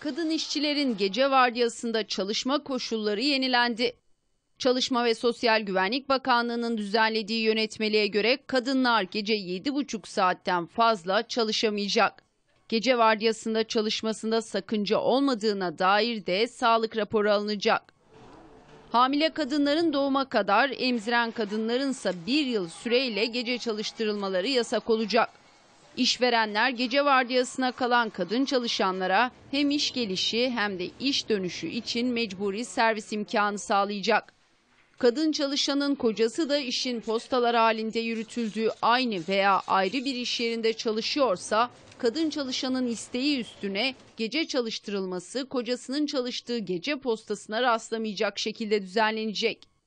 kadın işçilerin gece vardiyasında çalışma koşulları yenilendi. Çalışma ve Sosyal Güvenlik Bakanlığı'nın düzenlediği yönetmeliğe göre kadınlar gece 7,5 saatten fazla çalışamayacak. Gece vardiyasında çalışmasında sakınca olmadığına dair de sağlık raporu alınacak. Hamile kadınların doğuma kadar emziren kadınlarınsa bir yıl süreyle gece çalıştırılmaları yasak olacak. İşverenler gece vardiyasına kalan kadın çalışanlara hem iş gelişi hem de iş dönüşü için mecburi servis imkanı sağlayacak. Kadın çalışanın kocası da işin postalar halinde yürütüldüğü aynı veya ayrı bir iş yerinde çalışıyorsa kadın çalışanın isteği üstüne gece çalıştırılması kocasının çalıştığı gece postasına rastlamayacak şekilde düzenlenecek.